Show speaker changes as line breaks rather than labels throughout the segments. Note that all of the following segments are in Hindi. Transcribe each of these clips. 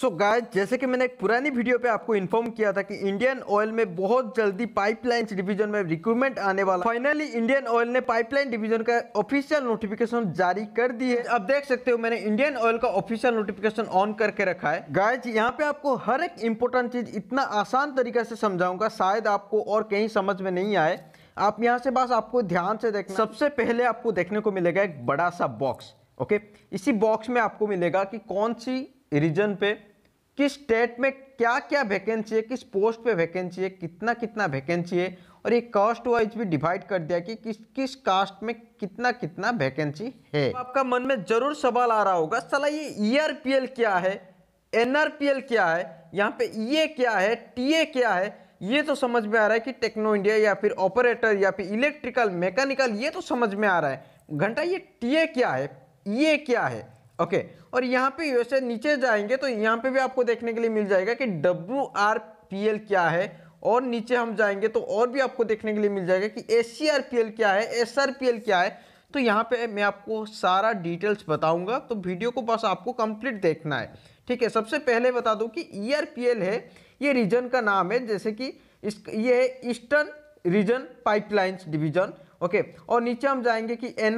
सो so गाय जैसे कि मैंने एक पुरानी वीडियो पे आपको इन्फॉर्म किया था कि इंडियन ऑयल में बहुत जल्दी पाइपलाइन डिवीजन में रिक्रूटमेंट आने वाला फाइनली इंडियन ऑयल ने पाइपलाइन डिवीजन का ऑफिशियल नोटिफिकेशन जारी कर दी है अब देख सकते हो मैंने इंडियन ऑयल का ऑफिशियल नोटिफिकेशन ऑन करके रखा है गाय यहाँ पे आपको हर एक इंपॉर्टेंट चीज इतना आसान तरीका से समझाऊंगा शायद आपको और कहीं समझ में नहीं आए आप यहाँ से बस आपको ध्यान से देख सबसे पहले आपको देखने को मिलेगा एक बड़ा सा बॉक्स ओके इसी बॉक्स में आपको मिलेगा कि कौन सी रीजन पे किस स्टेट में क्या क्या वैकेंसी है किस पोस्ट पे वैकेंसी है कितना कितना वैकेंसी है और ये कास्ट वाइज भी डिवाइड कर दिया कि किस किस कास्ट में कितना कितना वैकेंसी है तो आपका मन में जरूर सवाल आ रहा होगा सला ये ई e क्या है एन क्या है यहाँ पे ई e क्या है टीए क्या है ये तो समझ में आ रहा है कि टेक्नो इंडिया या फिर ऑपरेटर या फिर इलेक्ट्रिकल मैकेनिकल ये तो समझ में आ रहा है घंटा ये टीए क्या है ये e क्या है ओके okay. और यहाँ पे यूएसए नीचे जाएंगे तो यहाँ पे भी आपको देखने के लिए मिल जाएगा कि डब्ल्यू आर पी एल क्या है और नीचे हम जाएंगे तो और भी आपको देखने के लिए मिल जाएगा कि S C R P L क्या है एस आर पी एल क्या है तो यहाँ पे मैं आपको सारा डिटेल्स बताऊंगा तो वीडियो को बस आपको कंप्लीट देखना है ठीक है सबसे पहले बता दूँ कि ई आर पी एल है ये रीजन का नाम है जैसे कि इस ये है eastern region pipelines division okay और नीचे हम जाएंगे कि एन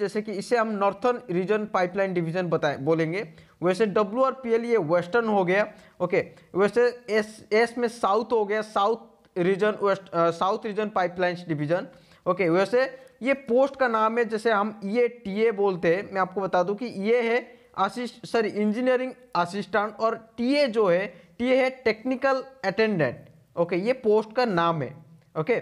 जैसे कि इसे हम नॉर्थन रीजन पाइपलाइन डिवीजन बताएं बोलेंगे वैसे डब्ल्यूआरपीएल ये वेस्टर्न हो गया ओके वैसे एस एस में साउथ हो गया south region west south region pipelines division okay वैसे ये पोस्ट का नाम है जैसे हम ये e ए बोलते हैं मैं आपको बता दूँ कि ये e है असिस्ट सॉरी इंजीनियरिंग असिस्टेंट और टी जो है टी है टेक्निकल अटेंडेंट ओके ये पोस्ट का नाम है ओके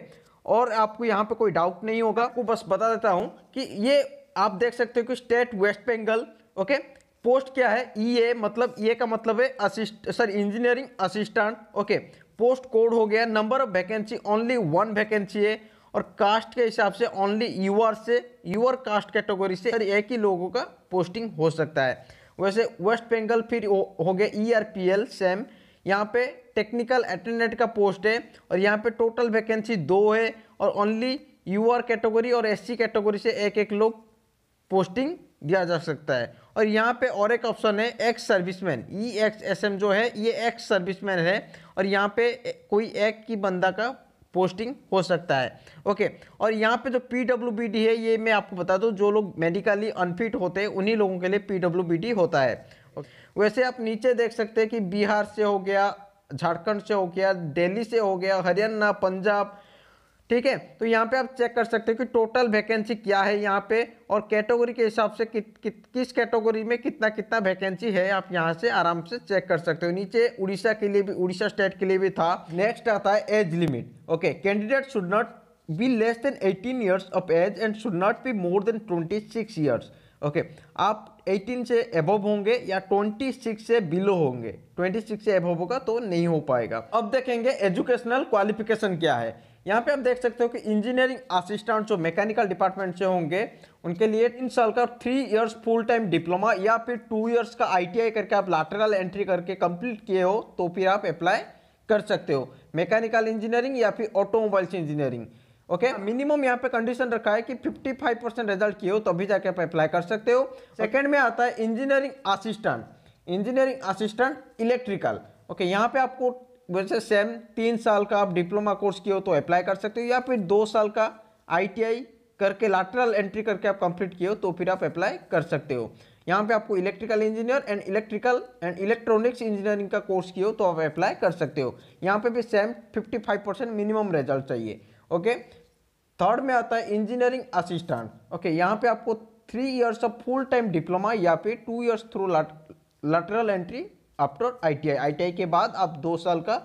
और आपको यहाँ पे कोई डाउट नहीं होगा आपको बस बता देता हूँ कि ये आप देख सकते हो कि state West Bengal okay post क्या है ई e ए मतलब ई e ए का मतलब है assist sorry engineering assistant okay post code हो गया number of vacancy only one vacancy है और कास्ट के हिसाब से ओनली यूआर से यूआर कास्ट कैटेगरी से एक ही लोगों का पोस्टिंग हो सकता है वैसे वेस्ट बेंगल फिर हो गया E R P L same यहाँ पे टेक्निकल अटेंडेंट का पोस्ट है और यहाँ पे टोटल वैकेंसी दो है और ओनली यूआर कैटेगरी और एससी कैटेगरी से एक एक लोग पोस्टिंग दिया जा सकता है और यहाँ पे और एक ऑप्शन है ex serviceman E X S M जो है ये एक्स सर्विसमैन है और यहाँ पे कोई एक की बंदा का पोस्टिंग हो सकता है ओके और यहाँ पे जो पी डब्ल्यू बी डी है ये मैं आपको बता दूँ जो लोग मेडिकली अनफिट होते हैं उन्हीं लोगों के लिए पी डब्ल्यू बी डी होता है वैसे आप नीचे देख सकते हैं कि बिहार से हो गया झारखंड से हो गया दिल्ली से हो गया हरियाणा पंजाब ठीक है तो यहाँ पे आप चेक कर सकते हो कि टोटल वैकेंसी क्या है यहाँ पे और कैटेगरी के हिसाब से कि, कि, किस कैटेगरी में कितना कितना वैकेंसी है आप यहाँ से आराम से चेक कर सकते हो नीचे उड़ीसा के लिए भी उड़ीसा स्टेट के लिए भी था नेक्स्ट आता है age limit okay candidate should not be less than eighteen years of age and should not be more than twenty six okay आप 18 से एबव होंगे या 26 से बिलो होंगे 26 से एबव होगा तो नहीं हो पाएगा अब देखेंगे एजुकेशनल क्वालिफिकेशन क्या है यहाँ पे आप देख सकते हो कि इंजीनियरिंग असिस्टेंट जो मैकेनिकल डिपार्टमेंट से होंगे उनके लिए तीन साल का three years full time diploma या फिर टू इयर्स का आईटीआई करके आप लाटरल एंट्री करके कंप्लीट किए हो तो फिर आप अप्लाई कर सकते हो मैकेनिकल इंजीनियरिंग या फिर ऑटोमोबाइल्स इंजीनियरिंग ओके मिनिमम यहाँ पे कंडीशन रखा है कि 55 परसेंट रिजल्ट किए हो तभी तो जाके आप अप्लाई कर सकते हो सेकंड में आता है engineering assistant engineering assistant electrical okay यहाँ पे आपको वैसे सेम तीन साल का आप डिप्लोमा कोर्स किए हो तो अप्लाई कर सकते हो या फिर दो साल का आईटीआई करके लाटरल एंट्री करके आप कंप्लीट किए हो तो फिर आप अप्लाई कर सकते हो यहाँ पे आपको electrical engineer and electrical and electronics engineering का कोर्स किए हो तो आप अप्लाई कर सकते हो यहाँ पे भी सेम 55 परसेंट मिनिमम रिजल्ट चाहिए ओके थर्ड में आता है इंजीनियरिंग असिस्टेंट ओके यहाँ पे आपको three years of full time diploma या फिर two years through lateral entry after ITI ITI के बाद आप दो साल का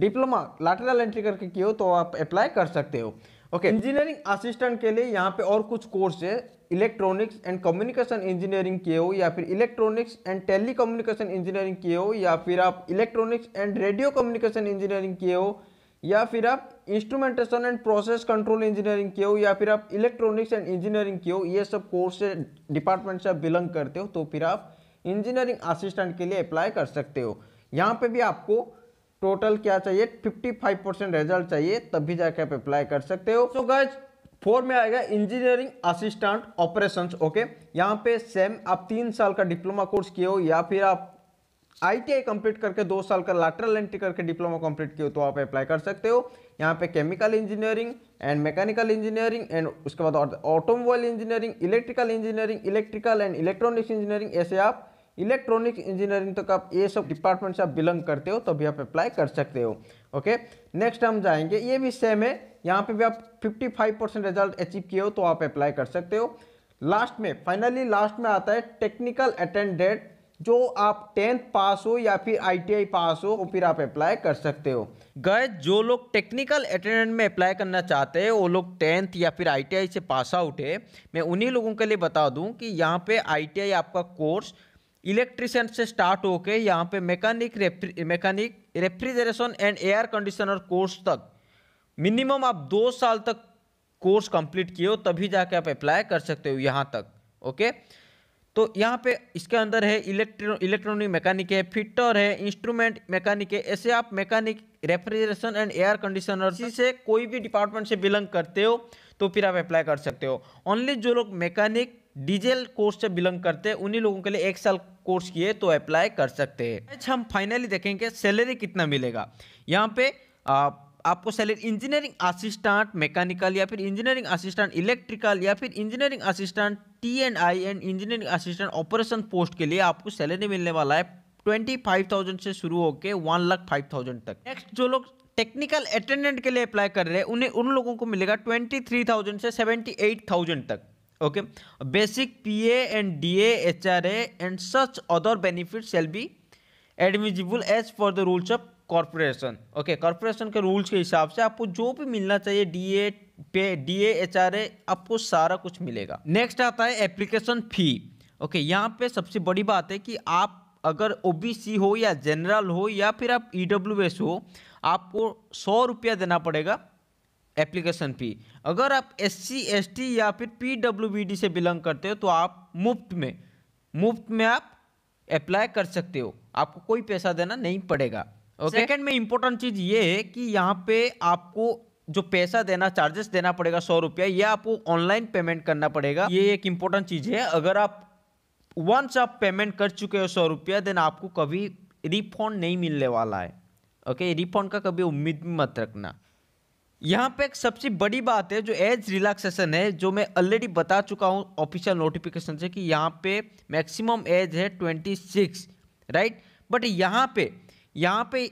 डिप्लोमा लैटरल एंट्री करके किए हो तो आप अप्लाई कर सकते हो ओके इंजीनियरिंग असिस्टेंट के लिए यहाँ पे और कुछ कोर्स है इलेक्ट्रॉनिक्स एंड कम्युनिकेशन इंजीनियरिंग किए हो या फिर electronics and telecommunication engineering किए हो या फिर आप electronics and radio communication engineering किए हो या फिर आप instrumentation and process control engineering के हो या फिर आप इलेक्ट्रॉनिक्स एंड इंजीनियरिंग के हो ये सब कोर्स से डिपार्टमेंट से आप बिलोंग करते हो तो फिर आप इंजीनियरिंग असिस्टेंट के लिए अप्लाई कर सकते हो यहाँ पे भी आपको टोटल क्या चाहिए 55 परसेंट रिजल्ट चाहिए तब भी जाके आप अप्लाई कर सकते हो सो गाइज फोर में आएगा इंजीनियरिंग असिस्टेंट ऑपरेशंस ओके यहाँ पे सेम आप तीन साल का डिप्लोमा कोर्स किए हो या फिर आप आईटीआई कंप्लीट करके दो साल का लाटरल एंट्री करके डिप्लोमा कंप्लीट किया तो आप अप्लाई कर सकते हो यहाँ पे chemical engineering and mechanical engineering and उसके बाद automobile engineering electrical engineering electrical and electronics engineering ऐसे आप इलेक्ट्रॉनिक्स इंजीनियरिंग तक आप ये सब डिपार्टमेंट से आप बिलोंग करते हो तभी आप अप्लाई कर सकते हो ओके नेक्स्ट हम जाएंगे ये भी सेम है यहाँ पे भी आप 55 परसेंट रिजल्ट अचीव किए हो तो आप अप्लाई कर सकते हो लास्ट में फाइनली लास्ट में आता है टेक्निकल अटेंडेंट जो आप टेंथ पास हो या फिर आईटीआई पास हो फिर आप अप्लाई कर सकते हो गए जो लोग टेक्निकल अटेंडेंट में अप्लाई करना चाहते हैं वो लोग टेंथ या फिर आईटीआई से पास आउट है मैं उन्हीं लोगों के लिए बता दूं कि यहाँ पे आईटीआई आपका कोर्स इलेक्ट्रिशियन से स्टार्ट होके यहाँ पे mechanic mechanic refrigeration and air conditioner course तक मिनिमम आप दो साल तक कोर्स कंप्लीट किए हो तभी जाके आप अप्लाई कर सकते हो यहाँ तक ओके तो यहाँ पे इसके अंदर है इलेक्ट्रो इलेक्ट्रॉनिक मैकेनिक है फिटर है इंस्ट्रूमेंट मैकेनिक है ऐसे आप mechanic refrigeration and air conditioner से कोई भी डिपार्टमेंट से बिलोंग करते हो तो फिर आप अप्लाई कर सकते हो ओनली जो लोग मैकेनिक डीजल कोर्स से बिलोंग करते हैं उन्हीं लोगों के लिए एक साल कोर्स किए तो अप्लाई कर सकते हैं अच्छा, हम फाइनली देखेंगे सैलरी कितना मिलेगा यहाँ पे आप आपको सैलरी इंजीनियरिंग असिस्टेंट मैकेनिकल या फिर इंजीनियरिंग असिस्टेंट इलेक्ट्रिकल या फिर engineering assistant T and I and engineering assistant operation post के लिए आपको सैलरी मिलने वाला है ट्वेंटी फाइव थाउजेंड से शुरू होकर वन लाख फाइव थाउजेंड तक नेक्स्ट जो लोग टेक्निकल अटेंडेंट के लिए अप्लाई कर रहे हैं उन्हें उन लोगों को मिलेगा ट्वेंटी थ्री थाउजेंड से सेवेंटी एट थाउजेंड तक okay basic P A and D H R A and such other benefit shall be admissible as for the rules of corporation okay corporation के रूल्स के हिसाब से आपको जो भी मिलना चाहिए डी ए पे आर ए आपको सारा कुछ मिलेगा नेक्स्ट आता है एप्लीकेशन फी ओके यहाँ पे सबसे बड़ी बात है कि आप अगर सी हो या जनरल हो या फिर आप एस e हो आपको सौ रुपया देना पड़ेगा एप्लीकेशन फ़ी अगर आप एस सी एस या फिर पी से बिलोंग करते हो तो आप मुफ्त में मुफ्त में आप अप्लाई कर सकते हो आपको कोई पैसा देना नहीं पड़ेगा सेकंड में इंपॉर्टेंट चीज ये है कि यहाँ पे आपको जो पैसा देना चार्जेस देना पड़ेगा सौ रुपया ये आपको ऑनलाइन पेमेंट करना पड़ेगा ये एक इंपॉर्टेंट चीज है अगर आप वंस आप पेमेंट कर चुके हो सौ रुपया देन आपको कभी रिफंड नहीं मिलने वाला है ओके रिफंड का कभी उम्मीद मत रखना यहाँ पे एक सबसे बड़ी बात है जो एज रिलैक्सेशन है जो मैं ऑलरेडी बता चुका हूँ ऑफिशियल नोटिफिकेशन से कि यहाँ पे मैक्सिमम एज है ट्वेंटी सिक्स राइट बट यहाँ पे यहाँ पे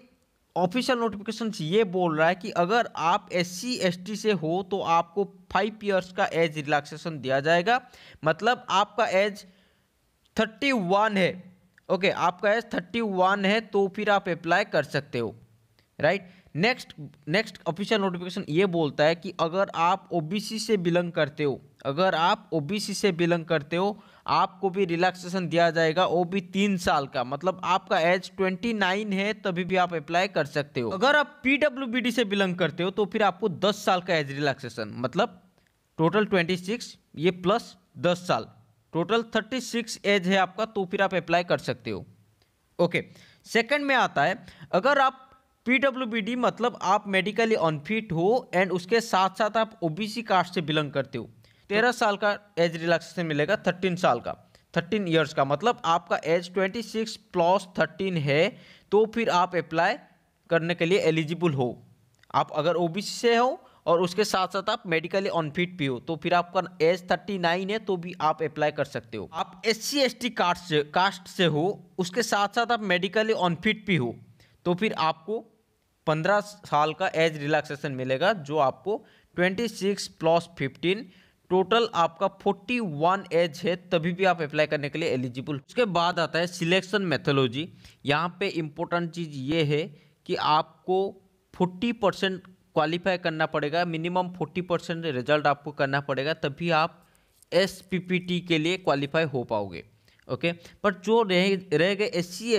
ऑफिशियल नोटिफिकेशन ये बोल रहा है कि अगर आप एस सी एस टी से हो तो आपको फाइव ईयर्स का एज रिलैक्सेशन दिया जाएगा मतलब आपका एज थर्टी वन है ओके आपका एज थर्टी वन है तो फिर आप अप्लाई कर सकते हो right right? Next next official notification ये बोलता है कि अगर आप ओबीसी से बिलोंग करते हो अगर आप ओबीसी से बिलोंग करते हो आपको भी रिलैक्सेशन दिया जाएगा वो भी तीन साल का मतलब आपका एज ट्वेंटी नाइन है तभी भी आप अप्लाई कर सकते हो अगर आप डी से बिलोंग करते हो तो फिर आपको दस साल का एज रिलैक्सेशन मतलब टोटल ट्वेंटी सिक्स ये प्लस दस साल टोटल थर्टी सिक्स एज है आपका तो फिर आप अप्लाई कर सकते हो ओके सेकंड में आता है अगर आप पीडब्ल्यूबीडी मतलब आप मेडिकली अनफिट हो एंड उसके साथ साथ आप ओबीसी कास्ट से बिलोंग करते हो तेरह साल का एज रिलैक्सेशन मिलेगा थर्टीन साल का थर्टीन ईयर्स का मतलब आपका age twenty six plus thirteen है तो फिर आप अप्लाई करने के लिए एलिजिबल हो आप अगर ओबीसी से हो और उसके साथ साथ आप मेडिकली अनफिट भी हो तो फिर आपका एज थर्टी नाइन है तो भी आप अप्लाई कर सकते हो आप S C S T caste से कास्ट से हो उसके साथ साथ आप मेडिकली अनफिट भी हो तो फिर आपको पंद्रह साल का एज रिलैक्सेशन मिलेगा जो आपको twenty six plus fifteen total आपका फोर्टी वन एज है तभी भी आप अप्लाई करने के लिए एलिजिबल उसके बाद आता है सिलेक्शन मेथोलॉजी यहाँ पे इम्पोर्टेंट चीज़ ये है कि आपको फोर्टी परसेंट क्वालिफाई करना पड़ेगा मिनिमम फोर्टी परसेंट रिजल्ट आपको करना पड़ेगा तभी आप एस के लिए क्वालिफाई हो पाओगे ओके पर जो रह रह गए एस सी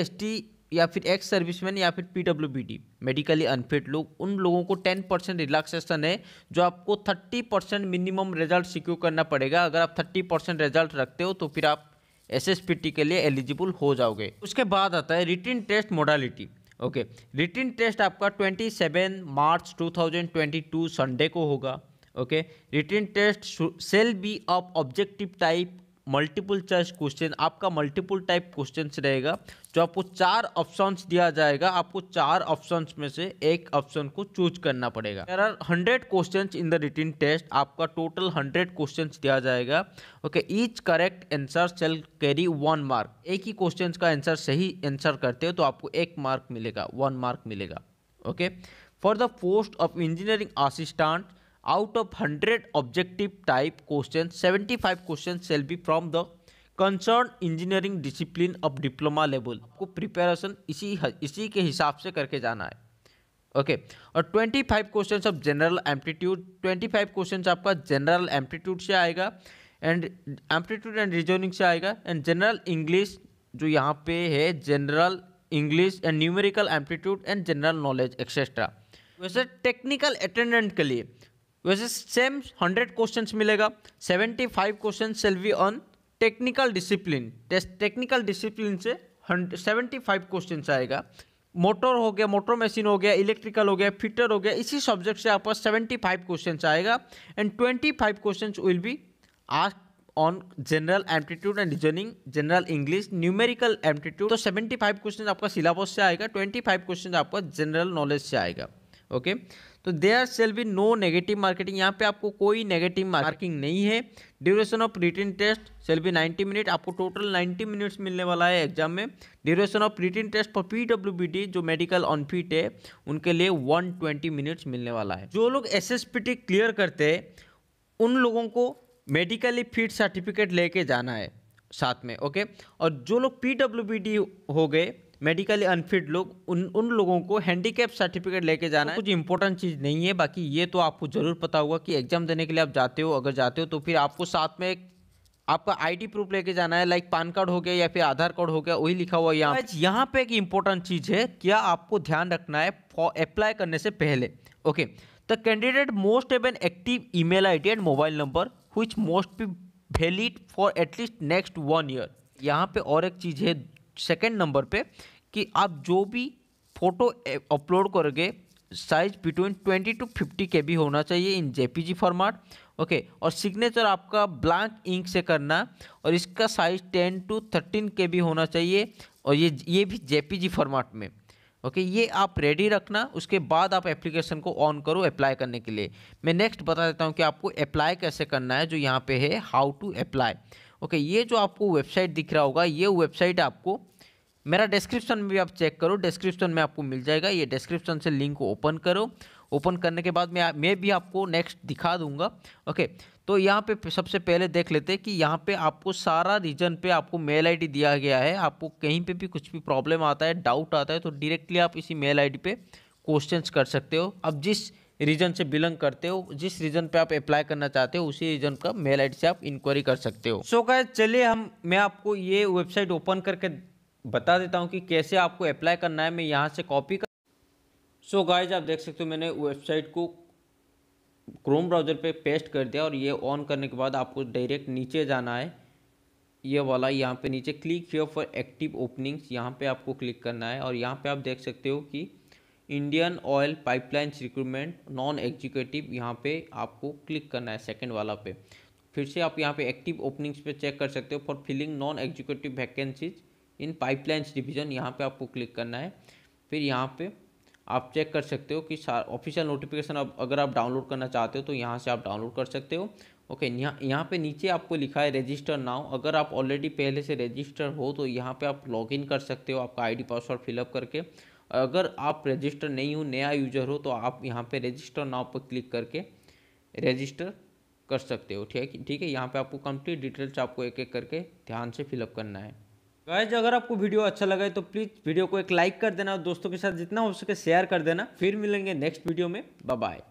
या फिर एक्स सर्विसमैन या फिर पीडब्ल्यूबीडी मेडिकली अनफिट लोग उन लोगों को टेन परसेंट रिलैक्सेशन है जो आपको thirty percent minimum result secure करना पड़ेगा अगर आप थर्टी परसेंट रिजल्ट रखते हो तो फिर आप एस के लिए एलिजिबल हो जाओगे उसके बाद आता है written test modality okay written test आपका सेवन मार्च टू संडे को होगा okay written test shall be of objective type multiple choice question आपका मल्टीपल टाइप क्वेश्चन रहेगा जो आपको चार ऑप्शंस दिया जाएगा आपको चार ऑप्शंस में से एक ऑप्शन को चूज करना पड़ेगा there are hundred question in the written test आपका टोटल हंड्रेड क्वेश्चन दिया जाएगा okay each correct answer shall carry one mark एक ही क्वेश्चन का आंसर सही आंसर करते हो तो आपको एक मार्क मिलेगा वन मार्क मिलेगा okay for the post of engineering assistant of hundred objective type question seventy five question shall be from the concern engineering discipline of diploma level आपको प्रिपेरेशन इसी इसी के हिसाब से करके जाना है ओके okay. और twenty five question of general amplitude twenty five question आपका जनरल एम्पलीट्यूड से आएगा एंड एम्पलीट्यूड एंड रीजनिंग से आएगा एंड जनरल इंग्लिश जो यहाँ पे है general English and numerical amplitude and general knowledge etcetera वैसे टेक्निकल अटेंडेंट के लिए वैसे सेम हंड्रेड क्वेश्चन मिलेगा seventy five question shall be on technical discipline technical discipline से सेवेंटी फाइव क्वेश्चन आएगा मोटर हो गया मोटर मशीन हो गया इलेक्ट्रिकल हो गया फिटर हो गया इसी सब्जेक्ट से आपका सेवेंटी फाइव क्वेश्चन आएगा and twenty five question will be ask on general aptitude and reasoning general English numerical aptitude तो सेवेंटी फाइव क्वेश्चन आपका सिलेबस से आएगा ट्वेंटी फाइव क्वेश्चन आपका जनरल नॉलेज से आएगा ओके तो there shall be no negative marketing यहाँ पे आपको कोई नेगेटिव मार्किंग नहीं है duration of written test shall be 90 minute आपको टोटल 90 मिनट्स मिलने वाला है एग्जाम में duration of written test for P W B D जो मेडिकल अनफिट है उनके लिए 120 मिनट्स मिलने वाला है जो लोग S S P T clear करते हैं उन लोगों को मेडिकली फिट सर्टिफिकेट लेके जाना है साथ में ओके और जो लोग पी डब्ल्यू बी डी हो गए मेडिकली अनफिट लोग उन उन लोगों को हैंडीकैप सर्टिफिकेट लेके जाना है कुछ इंपॉर्टेंट चीज़ नहीं है बाकी ये तो आपको ज़रूर पता होगा कि एग्ज़ाम देने के लिए आप जाते हो अगर जाते हो तो फिर आपको साथ में एक आपका आईडी प्रूफ लेके जाना है लाइक पान कार्ड हो गया या फिर आधार कार्ड हो गया वही लिखा हुआ यहाँ यहाँ पे एक इंपॉर्टेंट चीज़ है क्या आपको ध्यान रखना है अप्लाई करने से पहले okay the candidate must have an active email ID and mobile number हुई must be valid for at least next one year यहाँ पे और एक चीज़ है सेकेंड नंबर पे कि आप जो भी फ़ोटो अपलोड करोगे साइज बिटवीन 20 टू 50 के भी होना चाहिए इन जेपीजी फॉर्मेट ओके और सिग्नेचर आपका ब्लैंक इंक से करना और इसका साइज 10 टू 13 के भी होना चाहिए और ये ये भी जेपीजी फॉर्मेट में ओके ये आप रेडी रखना उसके बाद आप एप्लीकेशन को ऑन करो अप्लाई करने के लिए मैं नेक्स्ट बता देता हूँ कि आपको अप्लाई कैसे करना है जो यहाँ पर है हाउ टू अप्लाई ओके ये जो आपको वेबसाइट दिख रहा होगा ये वेबसाइट आपको मेरा डिस्क्रिप्शन में भी आप चेक करो डिस्क्रिप्शन में आपको मिल जाएगा ये डिस्क्रिप्शन से लिंक ओपन करो ओपन करने के बाद मैं मैं भी आपको नेक्स्ट दिखा दूंगा ओके तो यहाँ पे सबसे पहले देख लेते हैं कि यहाँ पे आपको सारा रीजन पे आपको मेल आईडी दिया गया है आपको कहीं पे भी कुछ भी प्रॉब्लम आता है डाउट आता है तो डायरेक्टली आप इसी मेल आईडी पे क्वेश्चंस कर सकते हो अब जिस रीजन से बिलोंग करते हो जिस रीजन पे आप अप्लाई करना चाहते हो उसी रीजन का मेल आईडी से आप इंक्वायरी कर सकते हो सो so, क्या चलिए हम मैं आपको ये वेबसाइट ओपन करके बता देता हूँ कि कैसे आपको अप्लाई करना है मैं यहाँ से कॉपी कर सो so, गाइज आप देख सकते हो मैंने वेबसाइट को क्रोम ब्राउज़र पे पेस्ट कर दिया और ये ऑन करने के बाद आपको डायरेक्ट नीचे जाना है ये वाला यहाँ पे नीचे click here for active openings यहाँ पे आपको क्लिक करना है और यहाँ पे आप देख सकते हो कि Indian oil pipelines recruitment non executive यहाँ पे आपको क्लिक करना है सेकंड वाला पे फिर से आप यहाँ पे एक्टिव ओपनिंग्स पे चेक कर सकते हो for filling non executive vacancies in pipelines division यहाँ पे आपको क्लिक करना है फिर यहाँ पे आप चेक कर सकते हो कि ऑफिशियल नोटिफिकेशन अब अगर आप डाउनलोड करना चाहते हो तो यहाँ से आप डाउनलोड कर सकते हो ओके यहाँ यहाँ पे नीचे आपको लिखा है रजिस्टर नाउ अगर आप ऑलरेडी पहले से रजिस्टर हो तो यहाँ पे आप लॉगिन कर सकते हो आपका आईडी पासवर्ड फिलअप करके अगर आप रजिस्टर नहीं हो नया यूजर हो तो आप यहाँ पे रजिस्टर नाव पर क्लिक करके रजिस्टर कर सकते हो ठीक है ठीक है यहाँ पे आपको कंप्लीट डिटेल्स आपको एक एक करके ध्यान से फिलअप करना है गायज अगर आपको वीडियो अच्छा लगा है तो प्लीज़ वीडियो को एक लाइक कर देना और दोस्तों के साथ जितना हो सके शेयर कर देना फिर मिलेंगे नेक्स्ट वीडियो में बाय